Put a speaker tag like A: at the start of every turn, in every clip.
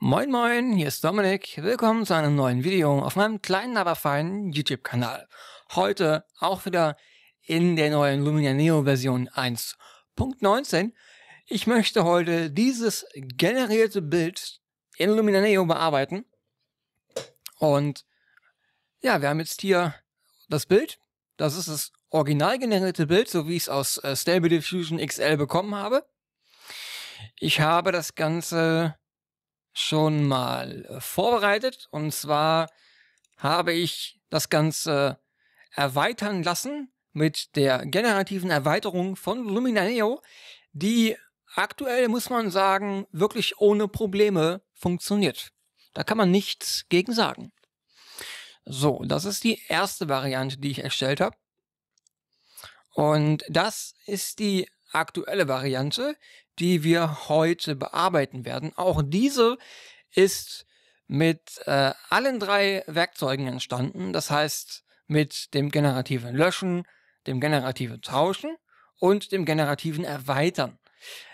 A: Moin moin, hier ist Dominik. Willkommen zu einem neuen Video auf meinem kleinen, aber feinen YouTube-Kanal. Heute auch wieder in der neuen Lumia Neo Version 1.19. Ich möchte heute dieses generierte Bild in Lumina Neo bearbeiten. Und ja, wir haben jetzt hier das Bild. Das ist das original generierte Bild, so wie ich es aus äh, Stable Diffusion XL bekommen habe. Ich habe das Ganze schon mal äh, vorbereitet. Und zwar habe ich das Ganze erweitern lassen mit der generativen Erweiterung von Luminaneo, die aktuell, muss man sagen, wirklich ohne Probleme funktioniert. Da kann man nichts gegen sagen. So, das ist die erste Variante, die ich erstellt habe. Und das ist die aktuelle Variante, die wir heute bearbeiten werden. Auch diese ist mit äh, allen drei Werkzeugen entstanden. Das heißt, mit dem generativen Löschen, dem generativen Tauschen und dem generativen Erweitern.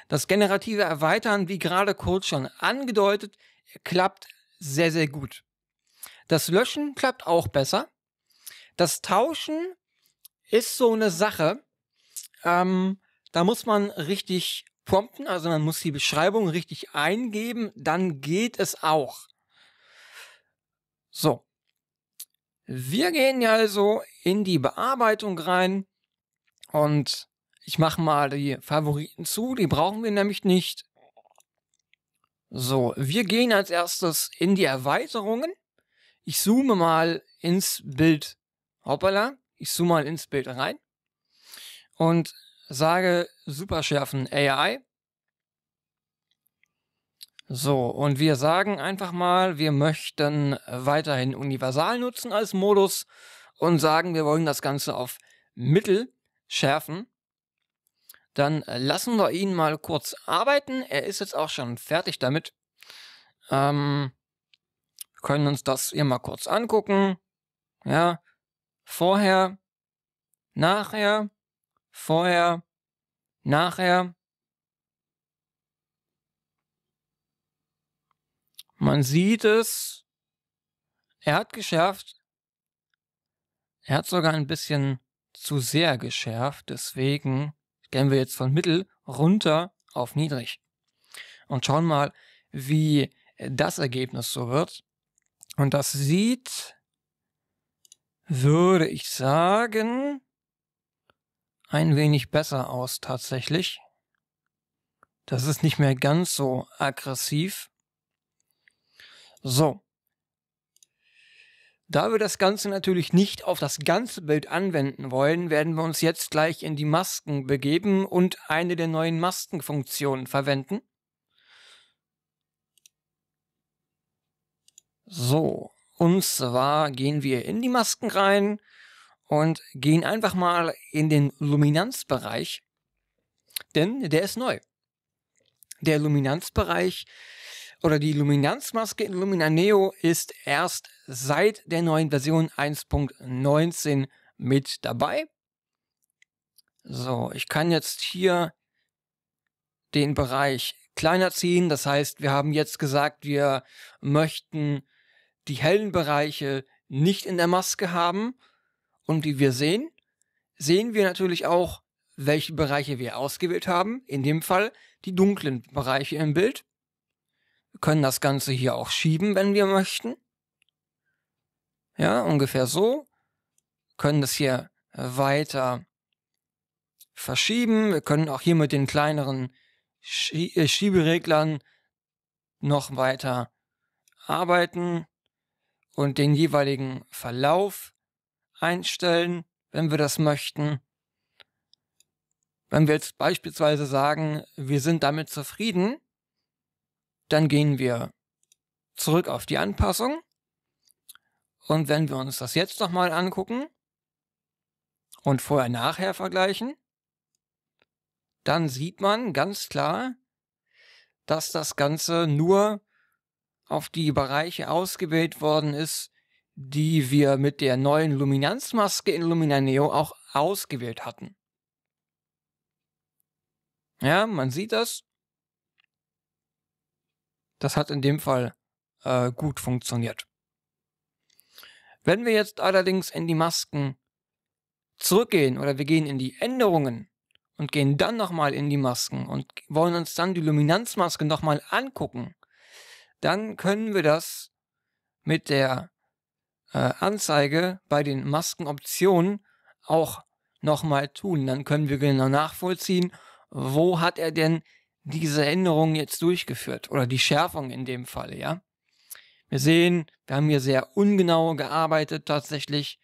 A: Das generative Erweitern, wie gerade kurz schon angedeutet, klappt sehr, sehr gut. Das Löschen klappt auch besser. Das Tauschen ist so eine Sache, ähm, da muss man richtig prompten, also man muss die Beschreibung richtig eingeben, dann geht es auch. So. Wir gehen ja also in die Bearbeitung rein und ich mache mal die Favoriten zu, die brauchen wir nämlich nicht. So, wir gehen als erstes in die Erweiterungen. Ich zoome mal ins Bild. Hoppala, ich zoome mal ins Bild rein. Und sage Superschärfen AI. So, und wir sagen einfach mal, wir möchten weiterhin Universal nutzen als Modus und sagen, wir wollen das Ganze auf Mittel schärfen. Dann lassen wir ihn mal kurz arbeiten. Er ist jetzt auch schon fertig damit. Ähm, können uns das hier mal kurz angucken. Ja, vorher, nachher vorher, nachher. Man sieht es. Er hat geschärft. Er hat sogar ein bisschen zu sehr geschärft. Deswegen gehen wir jetzt von mittel runter auf niedrig. Und schauen mal, wie das Ergebnis so wird. Und das sieht, würde ich sagen, ein wenig besser aus tatsächlich. Das ist nicht mehr ganz so aggressiv. So. Da wir das Ganze natürlich nicht auf das ganze Bild anwenden wollen, werden wir uns jetzt gleich in die Masken begeben und eine der neuen Maskenfunktionen verwenden. So, und zwar gehen wir in die Masken rein, und gehen einfach mal in den Luminanzbereich, denn der ist neu. Der Luminanzbereich oder die Luminanzmaske in Lumina Neo ist erst seit der neuen Version 1.19 mit dabei. So, ich kann jetzt hier den Bereich kleiner ziehen. Das heißt, wir haben jetzt gesagt, wir möchten die hellen Bereiche nicht in der Maske haben, und wie wir sehen, sehen wir natürlich auch, welche Bereiche wir ausgewählt haben. In dem Fall die dunklen Bereiche im Bild. Wir können das Ganze hier auch schieben, wenn wir möchten. Ja, ungefähr so. Wir können das hier weiter verschieben. Wir können auch hier mit den kleineren Schie äh, Schiebereglern noch weiter arbeiten und den jeweiligen Verlauf einstellen, wenn wir das möchten. Wenn wir jetzt beispielsweise sagen, wir sind damit zufrieden, dann gehen wir zurück auf die Anpassung. Und wenn wir uns das jetzt nochmal angucken und vorher-nachher vergleichen, dann sieht man ganz klar, dass das Ganze nur auf die Bereiche ausgewählt worden ist, die wir mit der neuen Luminanzmaske in Lumina Neo auch ausgewählt hatten. Ja, man sieht das. Das hat in dem Fall äh, gut funktioniert. Wenn wir jetzt allerdings in die Masken zurückgehen oder wir gehen in die Änderungen und gehen dann nochmal in die Masken und wollen uns dann die Luminanzmaske nochmal angucken, dann können wir das mit der äh, Anzeige bei den Maskenoptionen auch nochmal tun. Dann können wir genau nachvollziehen, wo hat er denn diese Änderungen jetzt durchgeführt oder die Schärfung in dem Fall, ja. Wir sehen, wir haben hier sehr ungenau gearbeitet tatsächlich.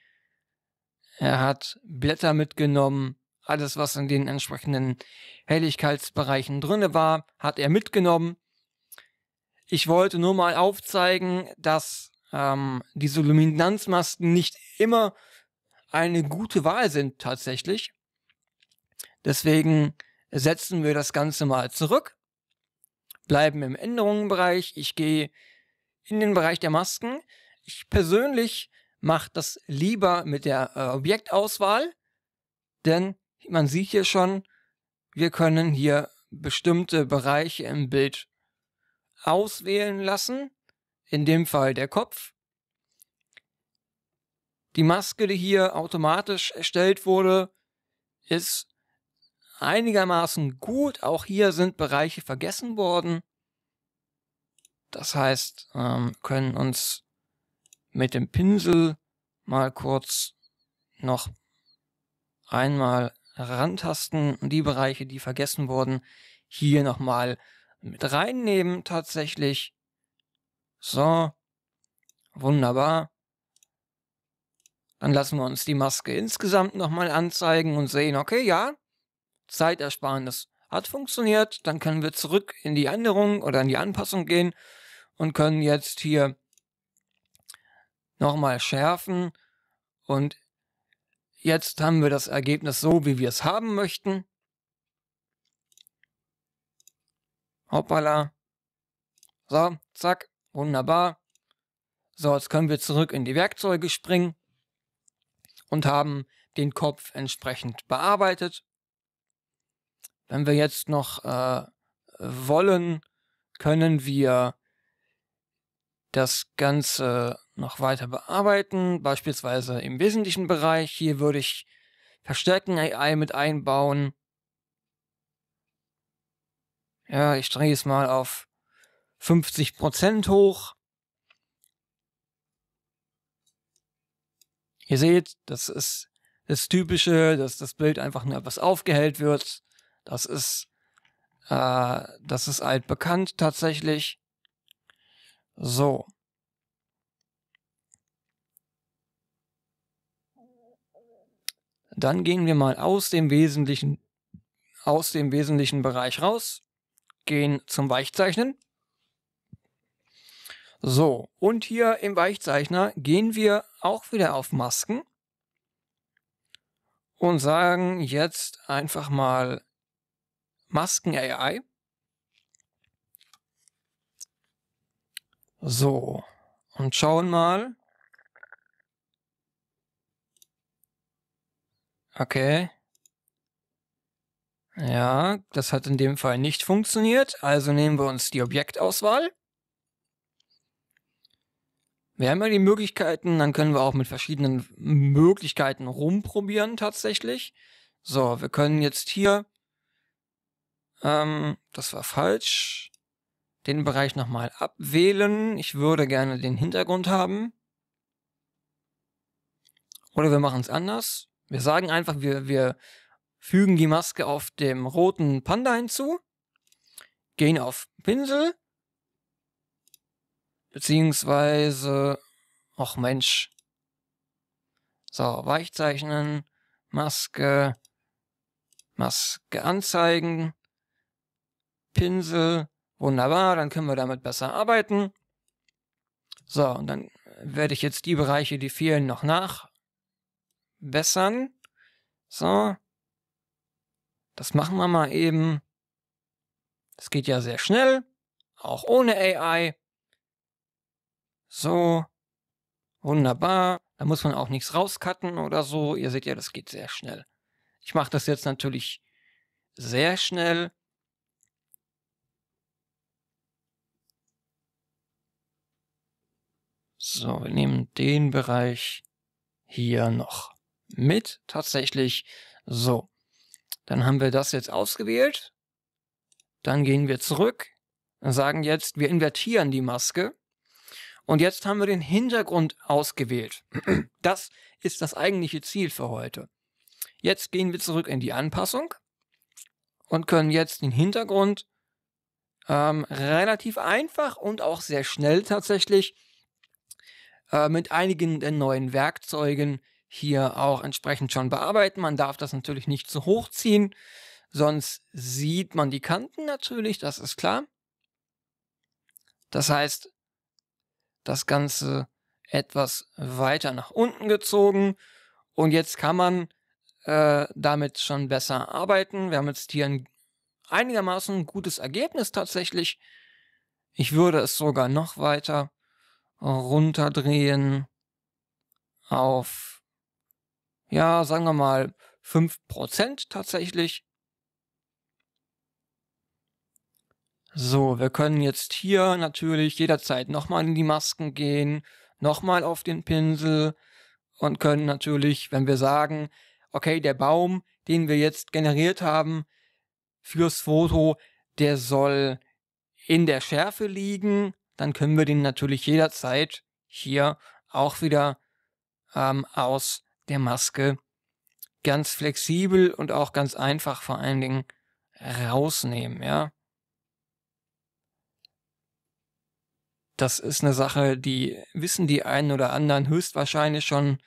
A: Er hat Blätter mitgenommen, alles was in den entsprechenden Helligkeitsbereichen drinne war, hat er mitgenommen. Ich wollte nur mal aufzeigen, dass ähm, diese Luminanzmasken nicht immer eine gute Wahl sind tatsächlich. Deswegen setzen wir das Ganze mal zurück, bleiben im Änderungenbereich. Ich gehe in den Bereich der Masken. Ich persönlich mache das lieber mit der äh, Objektauswahl, denn man sieht hier schon, wir können hier bestimmte Bereiche im Bild auswählen lassen in dem Fall der Kopf, die Maske, die hier automatisch erstellt wurde, ist einigermaßen gut. Auch hier sind Bereiche vergessen worden. Das heißt, ähm, können uns mit dem Pinsel mal kurz noch einmal rantasten und die Bereiche, die vergessen wurden, hier nochmal mit reinnehmen tatsächlich. So. Wunderbar. Dann lassen wir uns die Maske insgesamt nochmal anzeigen und sehen, okay, ja, Zeitersparnis hat funktioniert. Dann können wir zurück in die Änderung oder in die Anpassung gehen und können jetzt hier nochmal schärfen. Und jetzt haben wir das Ergebnis so, wie wir es haben möchten. Hoppala. So, zack. Wunderbar. So, jetzt können wir zurück in die Werkzeuge springen und haben den Kopf entsprechend bearbeitet. Wenn wir jetzt noch äh, wollen, können wir das Ganze noch weiter bearbeiten, beispielsweise im wesentlichen Bereich. Hier würde ich Verstärken AI mit einbauen. Ja, ich drehe es mal auf 50 Prozent hoch. Ihr seht, das ist das Typische, dass das Bild einfach nur etwas aufgehellt wird. Das ist, äh, das ist altbekannt tatsächlich. So. Dann gehen wir mal aus dem wesentlichen, aus dem wesentlichen Bereich raus, gehen zum Weichzeichnen. So, und hier im Weichzeichner gehen wir auch wieder auf Masken und sagen jetzt einfach mal Masken AI. So, und schauen mal. Okay. Ja, das hat in dem Fall nicht funktioniert, also nehmen wir uns die Objektauswahl. Wir haben ja die Möglichkeiten, dann können wir auch mit verschiedenen Möglichkeiten rumprobieren tatsächlich. So, wir können jetzt hier, ähm, das war falsch, den Bereich nochmal abwählen. Ich würde gerne den Hintergrund haben. Oder wir machen es anders. Wir sagen einfach, wir, wir fügen die Maske auf dem roten Panda hinzu, gehen auf Pinsel Beziehungsweise, ach Mensch. So, Weichzeichnen, Maske, Maske anzeigen, Pinsel, wunderbar, dann können wir damit besser arbeiten. So, und dann werde ich jetzt die Bereiche, die fehlen, noch nachbessern. So, das machen wir mal eben. Das geht ja sehr schnell, auch ohne AI. So. Wunderbar. Da muss man auch nichts rauscutten oder so. Ihr seht ja, das geht sehr schnell. Ich mache das jetzt natürlich sehr schnell. So, wir nehmen den Bereich hier noch mit tatsächlich. So, dann haben wir das jetzt ausgewählt. Dann gehen wir zurück, sagen jetzt, wir invertieren die Maske. Und jetzt haben wir den Hintergrund ausgewählt. Das ist das eigentliche Ziel für heute. Jetzt gehen wir zurück in die Anpassung und können jetzt den Hintergrund ähm, relativ einfach und auch sehr schnell tatsächlich äh, mit einigen der neuen Werkzeugen hier auch entsprechend schon bearbeiten. Man darf das natürlich nicht zu hoch ziehen, sonst sieht man die Kanten natürlich, das ist klar. Das heißt, das Ganze etwas weiter nach unten gezogen. Und jetzt kann man äh, damit schon besser arbeiten. Wir haben jetzt hier ein einigermaßen gutes Ergebnis tatsächlich. Ich würde es sogar noch weiter runterdrehen auf, ja, sagen wir mal, 5% tatsächlich. So, wir können jetzt hier natürlich jederzeit nochmal in die Masken gehen, nochmal auf den Pinsel und können natürlich, wenn wir sagen, okay, der Baum, den wir jetzt generiert haben fürs Foto, der soll in der Schärfe liegen, dann können wir den natürlich jederzeit hier auch wieder ähm, aus der Maske ganz flexibel und auch ganz einfach vor allen Dingen rausnehmen, ja. das ist eine Sache, die wissen die einen oder anderen höchstwahrscheinlich schon,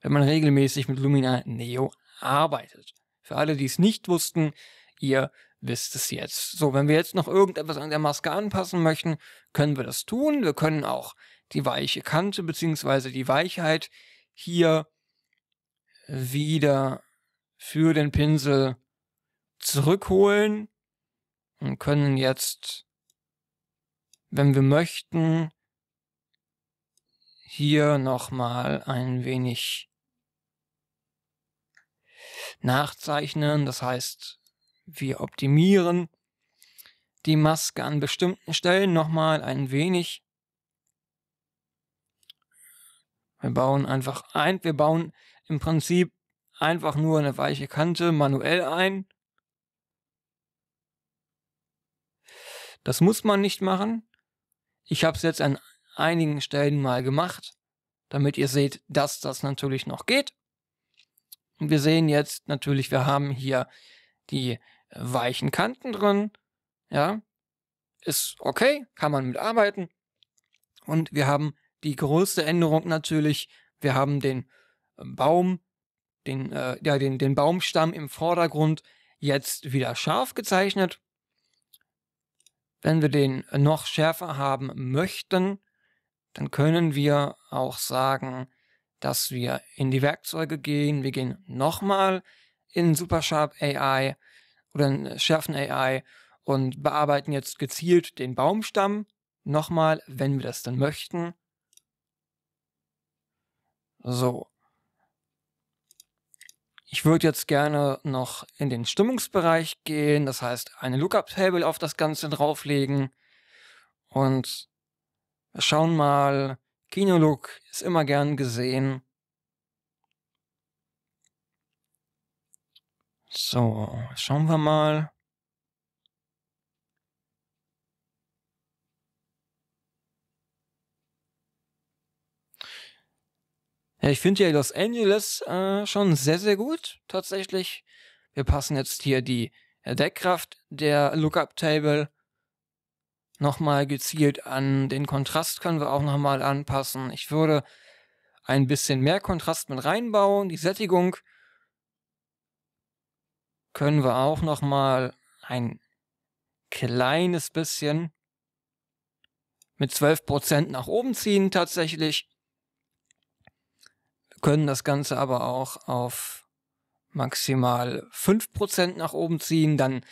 A: wenn man regelmäßig mit Lumina Neo arbeitet. Für alle, die es nicht wussten, ihr wisst es jetzt. So, wenn wir jetzt noch irgendetwas an der Maske anpassen möchten, können wir das tun. Wir können auch die weiche Kante bzw. die Weichheit hier wieder für den Pinsel zurückholen und können jetzt wenn wir möchten, hier nochmal ein wenig nachzeichnen. Das heißt, wir optimieren die Maske an bestimmten Stellen nochmal ein wenig. Wir bauen einfach ein, wir bauen im Prinzip einfach nur eine weiche Kante manuell ein. Das muss man nicht machen. Ich habe es jetzt an einigen Stellen mal gemacht, damit ihr seht, dass das natürlich noch geht. Und wir sehen jetzt natürlich, wir haben hier die äh, weichen Kanten drin. Ja, ist okay, kann man mitarbeiten. Und wir haben die größte Änderung natürlich, wir haben den äh, Baum, den, äh, ja, den, den Baumstamm im Vordergrund jetzt wieder scharf gezeichnet. Wenn wir den noch schärfer haben möchten, dann können wir auch sagen, dass wir in die Werkzeuge gehen. Wir gehen nochmal in Supersharp AI oder in Schärfen AI und bearbeiten jetzt gezielt den Baumstamm nochmal, wenn wir das dann möchten. So. Ich würde jetzt gerne noch in den Stimmungsbereich gehen, das heißt eine Lookup-Table auf das Ganze drauflegen und wir schauen mal, Kinolook ist immer gern gesehen. So, schauen wir mal. Ja, ich finde ja Los Angeles äh, schon sehr, sehr gut, tatsächlich. Wir passen jetzt hier die Deckkraft der Lookup-Table nochmal gezielt an. Den Kontrast können wir auch nochmal anpassen. Ich würde ein bisschen mehr Kontrast mit reinbauen. Die Sättigung können wir auch nochmal ein kleines bisschen mit 12% nach oben ziehen tatsächlich können das Ganze aber auch auf maximal fünf Prozent nach oben ziehen, dann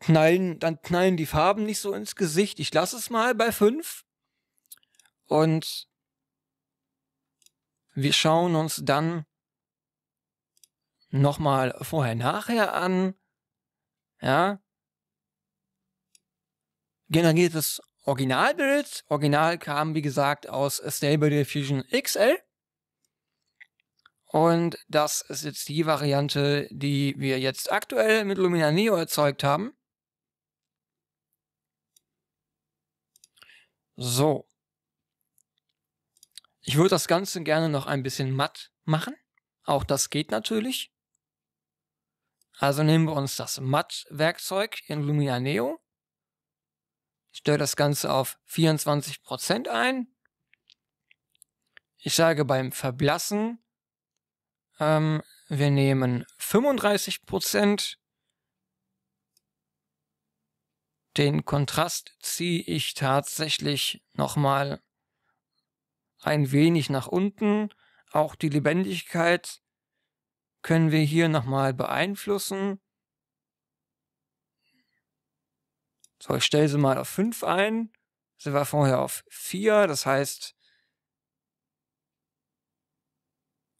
A: knallen, dann knallen die Farben nicht so ins Gesicht. Ich lasse es mal bei fünf und wir schauen uns dann nochmal vorher-nachher an. Ja. Generiertes Originalbild. Original kam, wie gesagt, aus Stable Diffusion XL. Und das ist jetzt die Variante, die wir jetzt aktuell mit Lumina Neo erzeugt haben. So. Ich würde das Ganze gerne noch ein bisschen matt machen. Auch das geht natürlich. Also nehmen wir uns das Matt-Werkzeug in Lumina Neo. Ich stelle das Ganze auf 24% ein. Ich sage beim Verblassen ähm, wir nehmen 35 Prozent. Den Kontrast ziehe ich tatsächlich nochmal ein wenig nach unten. Auch die Lebendigkeit können wir hier nochmal beeinflussen. So, ich stelle sie mal auf 5 ein. Sie war vorher auf 4, das heißt,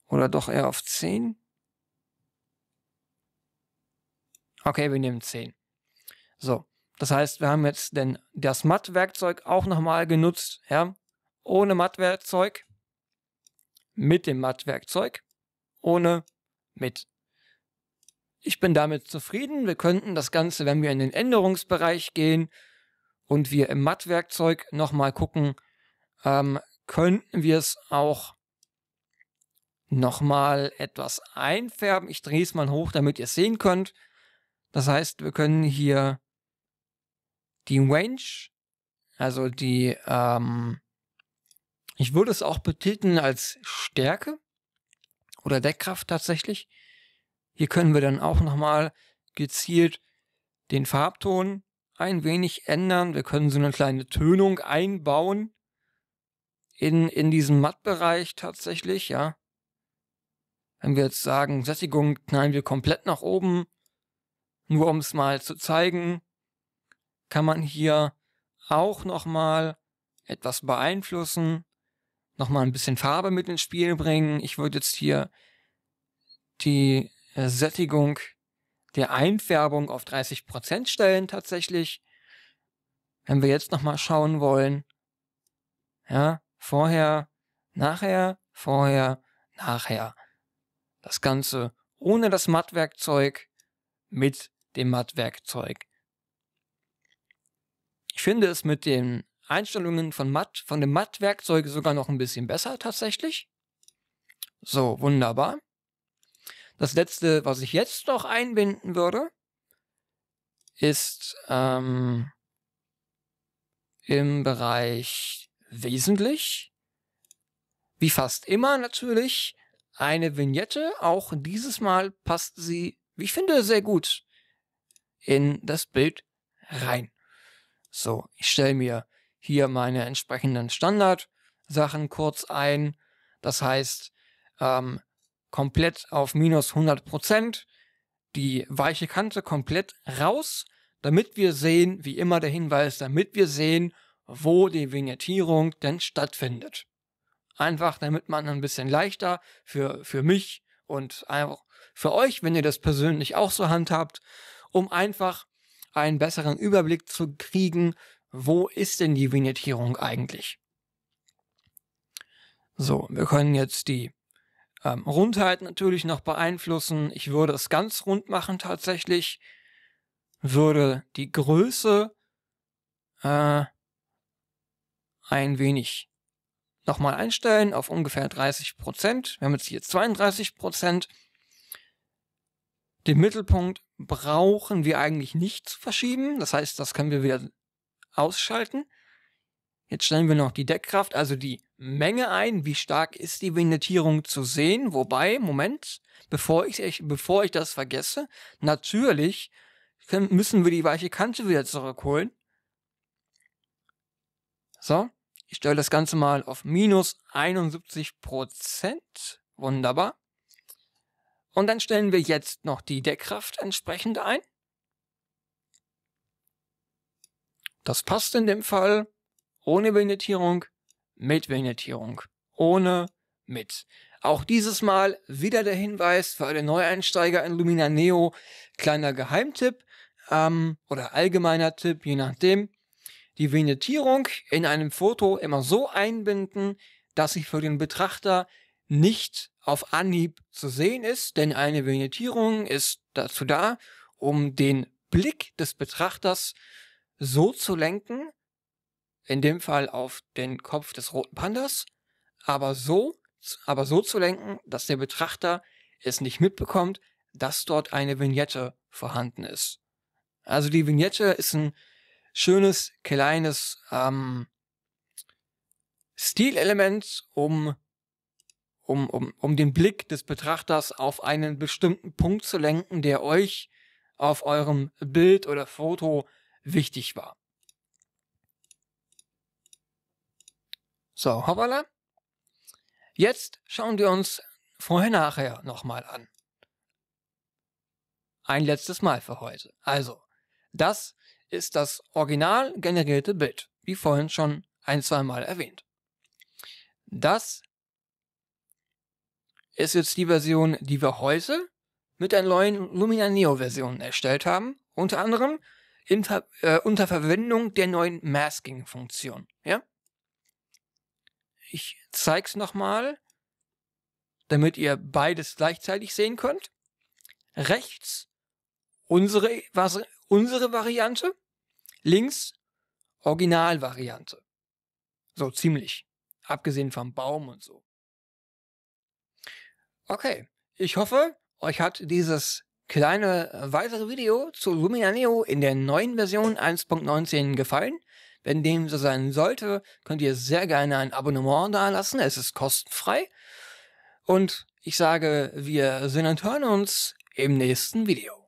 A: Oder doch eher auf 10? Okay, wir nehmen 10. So, das heißt, wir haben jetzt denn das Matt-Werkzeug auch nochmal genutzt, ja? Ohne Matt-Werkzeug, mit dem Matt-Werkzeug, ohne mit. Ich bin damit zufrieden. Wir könnten das Ganze, wenn wir in den Änderungsbereich gehen und wir im Matt-Werkzeug nochmal gucken, ähm, könnten wir es auch nochmal etwas einfärben. Ich drehe es mal hoch, damit ihr es sehen könnt. Das heißt, wir können hier die Range, also die, ähm, ich würde es auch betiteln als Stärke oder Deckkraft tatsächlich. Hier können wir dann auch nochmal gezielt den Farbton ein wenig ändern. Wir können so eine kleine Tönung einbauen in, in diesem Mattbereich tatsächlich, ja. Wenn wir jetzt sagen, Sättigung knallen wir komplett nach oben, nur um es mal zu zeigen, kann man hier auch nochmal etwas beeinflussen, nochmal ein bisschen Farbe mit ins Spiel bringen. Ich würde jetzt hier die äh, Sättigung der Einfärbung auf 30% stellen tatsächlich. Wenn wir jetzt nochmal schauen wollen, ja, vorher, nachher, vorher, nachher. Das Ganze ohne das Mattwerkzeug mit dem Mattwerkzeug. Ich finde es mit den Einstellungen von Matt, von dem Mattwerkzeug sogar noch ein bisschen besser tatsächlich. So, wunderbar. Das letzte, was ich jetzt noch einbinden würde, ist ähm, im Bereich wesentlich, wie fast immer natürlich, eine Vignette. Auch dieses Mal passt sie, wie ich finde, sehr gut in das Bild rein. So, ich stelle mir hier meine entsprechenden Standardsachen kurz ein. Das heißt, ähm, komplett auf minus 100%, die weiche Kante komplett raus, damit wir sehen, wie immer der Hinweis, damit wir sehen, wo die Vignettierung denn stattfindet einfach damit man ein bisschen leichter für, für mich und einfach für euch, wenn ihr das persönlich auch so handhabt, um einfach einen besseren Überblick zu kriegen, wo ist denn die Vignettierung eigentlich. So, wir können jetzt die ähm, Rundheit natürlich noch beeinflussen. Ich würde es ganz rund machen tatsächlich, würde die Größe äh, ein wenig nochmal einstellen auf ungefähr 30 Prozent. Wir haben jetzt hier 32 Prozent. Den Mittelpunkt brauchen wir eigentlich nicht zu verschieben. Das heißt, das können wir wieder ausschalten. Jetzt stellen wir noch die Deckkraft, also die Menge ein. Wie stark ist die Vignettierung zu sehen? Wobei, Moment, bevor ich, bevor ich das vergesse, natürlich müssen wir die weiche Kante wieder zurückholen. So. Ich stelle das Ganze mal auf minus 71 Prozent. Wunderbar. Und dann stellen wir jetzt noch die Deckkraft entsprechend ein. Das passt in dem Fall ohne Vignettierung, mit Vignettierung, ohne, mit. Auch dieses Mal wieder der Hinweis für alle Neueinsteiger in Lumina Neo, kleiner Geheimtipp ähm, oder allgemeiner Tipp, je nachdem die Vignettierung in einem Foto immer so einbinden, dass sie für den Betrachter nicht auf Anhieb zu sehen ist, denn eine Vignettierung ist dazu da, um den Blick des Betrachters so zu lenken, in dem Fall auf den Kopf des roten Pandas, aber so, aber so zu lenken, dass der Betrachter es nicht mitbekommt, dass dort eine Vignette vorhanden ist. Also die Vignette ist ein schönes, kleines ähm, Stilelement, um, um, um, um den Blick des Betrachters auf einen bestimmten Punkt zu lenken, der euch auf eurem Bild oder Foto wichtig war. So, hoppala. Jetzt schauen wir uns vorher nachher nochmal an. Ein letztes Mal für heute. Also, das ist das original generierte Bild, wie vorhin schon ein, zwei Mal erwähnt. Das ist jetzt die Version, die wir heute mit der neuen Lumina Neo Version erstellt haben, unter anderem inter, äh, unter Verwendung der neuen Masking-Funktion. Ja? Ich zeig's nochmal, damit ihr beides gleichzeitig sehen könnt. Rechts unsere unsere Variante, links Originalvariante. So ziemlich, abgesehen vom Baum und so. Okay, ich hoffe, euch hat dieses kleine äh, weitere Video zu Lumina Neo in der neuen Version 1.19 gefallen. Wenn dem so sein sollte, könnt ihr sehr gerne ein Abonnement da lassen. Es ist kostenfrei. Und ich sage, wir sehen und hören uns im nächsten Video.